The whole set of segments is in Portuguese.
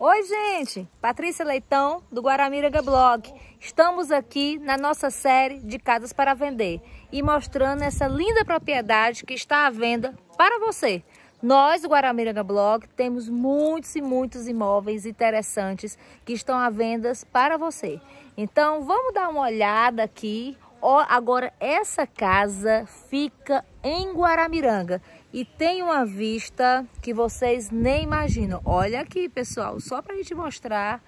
Oi, gente! Patrícia Leitão, do Guaramiranga Blog. Estamos aqui na nossa série de Casas para Vender e mostrando essa linda propriedade que está à venda para você. Nós, do Guaramiranga Blog, temos muitos e muitos imóveis interessantes que estão à venda para você. Então, vamos dar uma olhada aqui. Ó, agora, essa casa fica em Guaramiranga e tem uma vista que vocês nem imaginam. Olha aqui, pessoal, só para a gente mostrar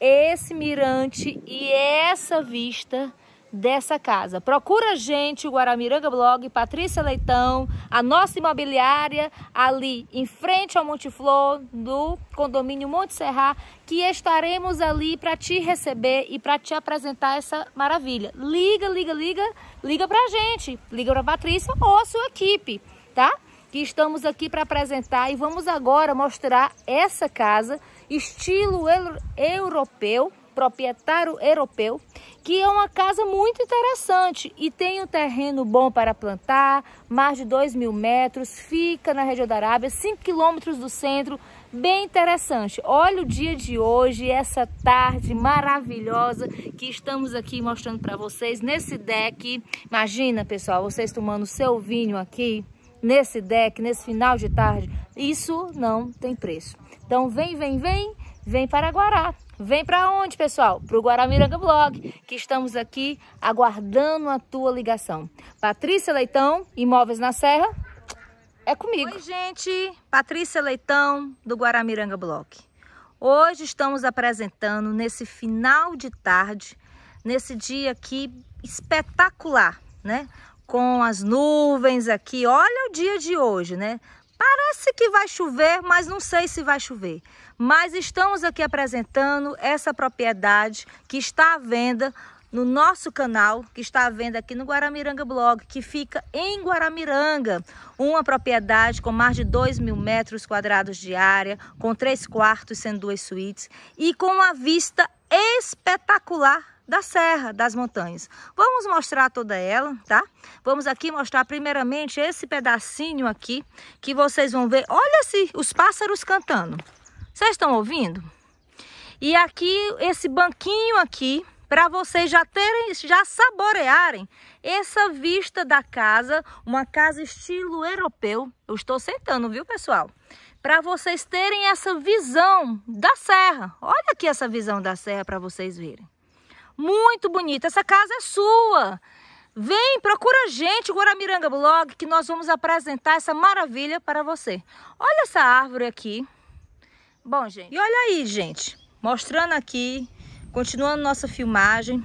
esse mirante e essa vista dessa casa. Procura a gente, o Guaramiranga Blog, Patrícia Leitão, a nossa imobiliária ali em frente ao Monte Flor, do condomínio Monte Serra, que estaremos ali para te receber e para te apresentar essa maravilha. Liga, liga, liga, liga para a gente, liga para Patrícia ou a sua equipe tá? Que estamos aqui para apresentar e vamos agora mostrar essa casa, estilo euro europeu, proprietário europeu, que é uma casa muito interessante e tem um terreno bom para plantar, mais de 2 mil metros, fica na região da Arábia, 5 quilômetros do centro, bem interessante. Olha o dia de hoje, essa tarde maravilhosa que estamos aqui mostrando para vocês nesse deck. Imagina, pessoal, vocês tomando seu vinho aqui, nesse deck, nesse final de tarde. Isso não tem preço. Então vem, vem, vem, vem para Guará. Vem para onde, pessoal? Para o Guaramiranga Blog, que estamos aqui aguardando a tua ligação. Patrícia Leitão, Imóveis na Serra, é comigo. Oi, gente. Patrícia Leitão, do Guaramiranga Blog. Hoje estamos apresentando, nesse final de tarde, nesse dia aqui espetacular, né? com as nuvens aqui. Olha o dia de hoje, né? Parece que vai chover, mas não sei se vai chover. Mas estamos aqui apresentando essa propriedade que está à venda no nosso canal, que está à venda aqui no Guaramiranga Blog, que fica em Guaramiranga. Uma propriedade com mais de 2 mil metros quadrados de área, com três quartos, sendo duas suítes, e com uma vista espetacular da serra, das montanhas. Vamos mostrar toda ela, tá? Vamos aqui mostrar primeiramente esse pedacinho aqui, que vocês vão ver. Olha-se os pássaros cantando. Vocês estão ouvindo? E aqui, esse banquinho aqui, para vocês já terem, já saborearem essa vista da casa, uma casa estilo europeu. Eu estou sentando, viu, pessoal? Para vocês terem essa visão da serra. Olha aqui essa visão da serra para vocês verem muito bonita. Essa casa é sua. Vem, procura a gente, Guaramiranga Blog, que nós vamos apresentar essa maravilha para você. Olha essa árvore aqui. Bom, gente, e olha aí, gente. Mostrando aqui, continuando nossa filmagem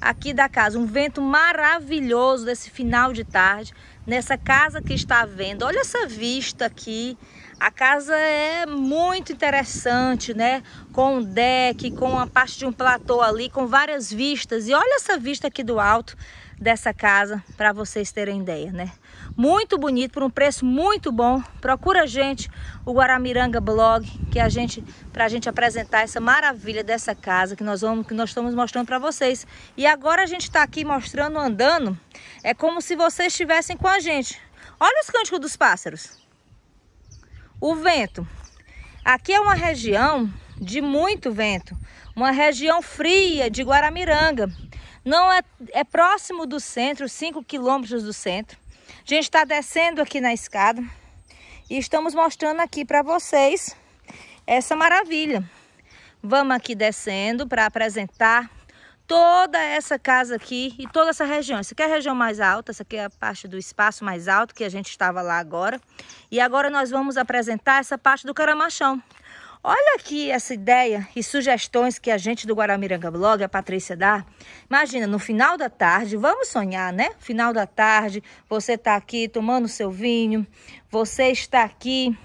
aqui da casa. Um vento maravilhoso desse final de tarde nessa casa que está vendo. Olha essa vista aqui. A casa é muito interessante, né? Com um deck, com uma parte de um platô ali, com várias vistas. E olha essa vista aqui do alto dessa casa para vocês terem ideia, né? Muito bonito, por um preço muito bom. Procura a gente, o Guaramiranga Blog, que a gente pra gente apresentar essa maravilha dessa casa que nós vamos que nós estamos mostrando para vocês. E agora a gente está aqui mostrando andando, é como se vocês estivessem com a gente. Olha os cânticos dos pássaros. O vento. Aqui é uma região de muito vento, uma região fria de Guaramiranga. Não é, é próximo do centro, 5 quilômetros do centro. A gente está descendo aqui na escada e estamos mostrando aqui para vocês essa maravilha. Vamos aqui descendo para apresentar toda essa casa aqui e toda essa região. Essa aqui é a região mais alta, essa aqui é a parte do espaço mais alto que a gente estava lá agora. E agora nós vamos apresentar essa parte do caramachão. Olha aqui essa ideia e sugestões que a gente do Guaramiranga Blog, a Patrícia dá. Imagina, no final da tarde, vamos sonhar, né? Final da tarde, você está aqui tomando seu vinho, você está aqui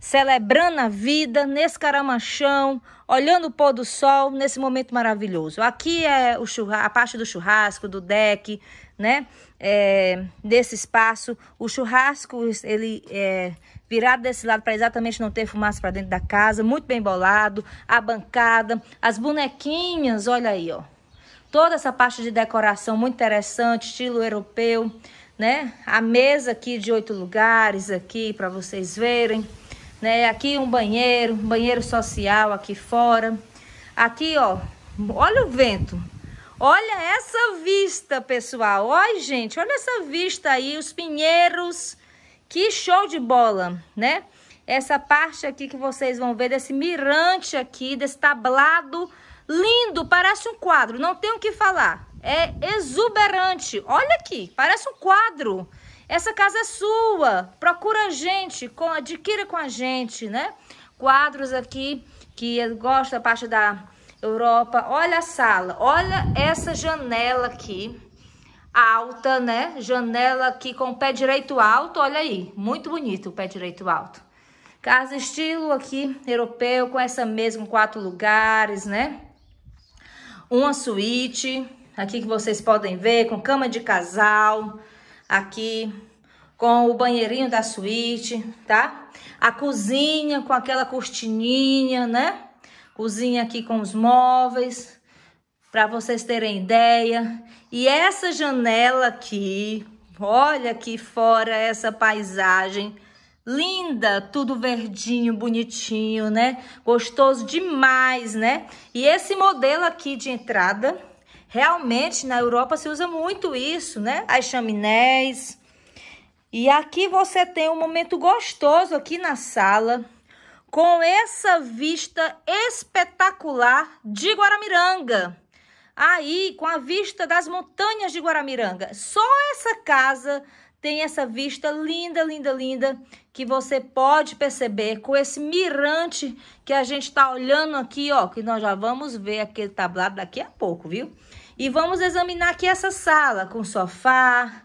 celebrando a vida nesse caramachão, olhando o pôr do sol nesse momento maravilhoso. Aqui é o a parte do churrasco, do deck, né? É, desse espaço. O churrasco, ele é virado desse lado para exatamente não ter fumaça para dentro da casa, muito bem bolado, a bancada, as bonequinhas, olha aí, ó. Toda essa parte de decoração muito interessante, estilo europeu, né? A mesa aqui de oito lugares aqui para vocês verem né? Aqui um banheiro, um banheiro social aqui fora. Aqui, ó, olha o vento. Olha essa vista, pessoal. Olha, gente, olha essa vista aí, os pinheiros. Que show de bola, né? Essa parte aqui que vocês vão ver desse mirante aqui, desse tablado lindo, parece um quadro, não tem o que falar. É exuberante. Olha aqui, parece um quadro. Essa casa é sua. Procura a gente, com, adquira com a gente, né? Quadros aqui que eu gosto da parte da Europa. Olha a sala, olha essa janela aqui. Alta, né? Janela aqui com o pé direito alto, olha aí. Muito bonito o pé direito alto. Casa estilo aqui, europeu, com essa mesma quatro lugares, né? Uma suíte, aqui que vocês podem ver, com cama de casal aqui com o banheirinho da suíte, tá? A cozinha com aquela cortininha, né? Cozinha aqui com os móveis, para vocês terem ideia. E essa janela aqui, olha aqui fora essa paisagem linda, tudo verdinho, bonitinho, né? Gostoso demais, né? E esse modelo aqui de entrada Realmente na Europa se usa muito isso, né? As chaminés. E aqui você tem um momento gostoso aqui na sala, com essa vista espetacular de Guaramiranga. Aí, com a vista das montanhas de Guaramiranga. Só essa casa tem essa vista linda, linda, linda, que você pode perceber com esse mirante que a gente está olhando aqui, ó, que nós já vamos ver aquele tablado daqui a pouco, viu? E vamos examinar aqui essa sala com sofá,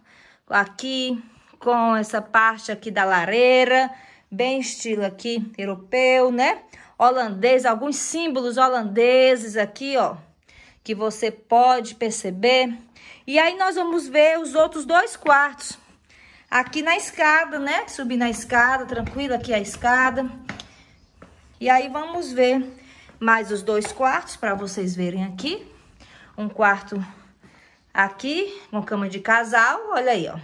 aqui com essa parte aqui da lareira, bem estilo aqui europeu, né? Holandês, alguns símbolos holandeses aqui, ó, que você pode perceber. E aí nós vamos ver os outros dois quartos. Aqui na escada, né? Subir na escada, tranquilo, aqui a escada. E aí vamos ver mais os dois quartos para vocês verem aqui um quarto aqui, com cama de casal, olha aí, ó.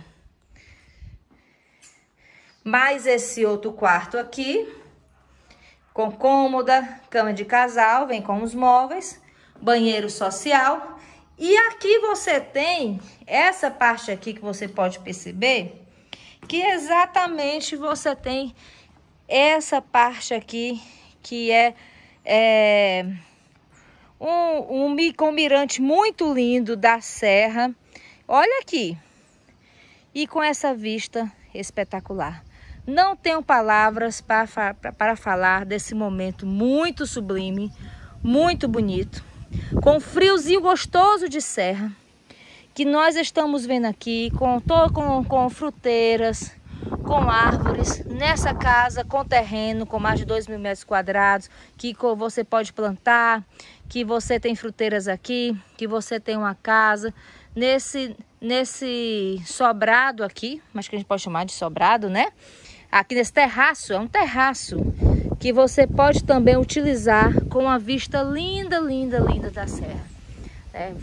Mais esse outro quarto aqui, com cômoda, cama de casal, vem com os móveis, banheiro social. E aqui você tem essa parte aqui que você pode perceber, que exatamente você tem essa parte aqui que é, é um, um mirante muito lindo da serra. Olha aqui. E com essa vista espetacular. Não tenho palavras para, para falar desse momento muito sublime, muito bonito, com friozinho gostoso de serra, que nós estamos vendo aqui, com, com, com fruteiras, com árvores, nessa casa com terreno com mais de 2 mil metros quadrados, que você pode plantar, que você tem fruteiras aqui, que você tem uma casa. Nesse, nesse sobrado aqui, mas que a gente pode chamar de sobrado, né? Aqui nesse terraço, é um terraço que você pode também utilizar com uma vista linda, linda, linda da serra. É.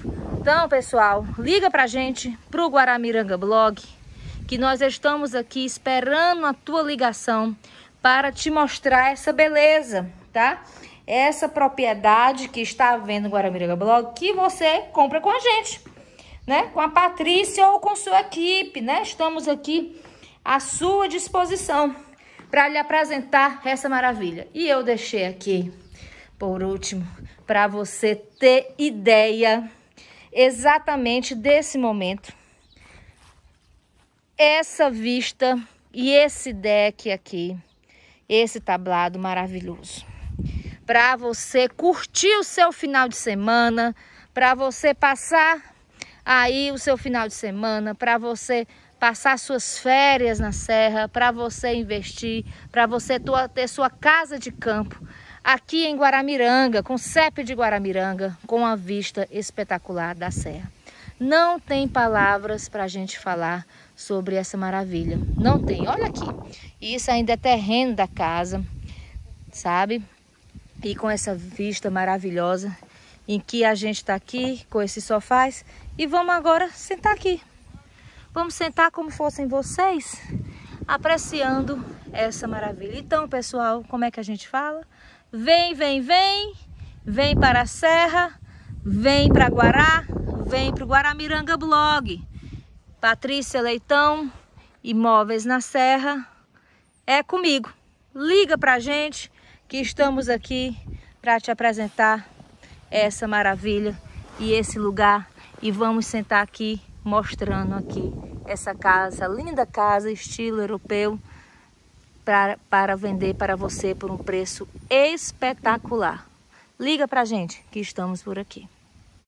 Então, pessoal, liga pra gente pro Guaramiranga Blog, que nós estamos aqui esperando a tua ligação para te mostrar essa beleza, tá? Essa propriedade que está vendo venda no Blog que você compra com a gente, né? Com a Patrícia ou com sua equipe, né? Estamos aqui à sua disposição para lhe apresentar essa maravilha. E eu deixei aqui, por último, para você ter ideia exatamente desse momento essa vista e esse deck aqui, esse tablado maravilhoso. Para você curtir o seu final de semana, para você passar aí o seu final de semana, para você passar suas férias na serra, para você investir, para você ter sua casa de campo aqui em Guaramiranga, com CEP de Guaramiranga, com a vista espetacular da serra. Não tem palavras para a gente falar sobre essa maravilha. Não tem. Olha aqui. Isso ainda é terreno da casa, sabe? E com essa vista maravilhosa em que a gente está aqui com esses sofás. E vamos agora sentar aqui. Vamos sentar como fossem vocês, apreciando essa maravilha. Então, pessoal, como é que a gente fala? Vem, vem, vem. Vem para a serra. Vem para Guará vem para o Guaramiranga Blog. Patrícia Leitão, Imóveis na Serra, é comigo. Liga para a gente que estamos aqui para te apresentar essa maravilha e esse lugar. E vamos sentar aqui mostrando aqui essa casa, linda casa, estilo europeu, pra, para vender para você por um preço espetacular. Liga para a gente que estamos por aqui.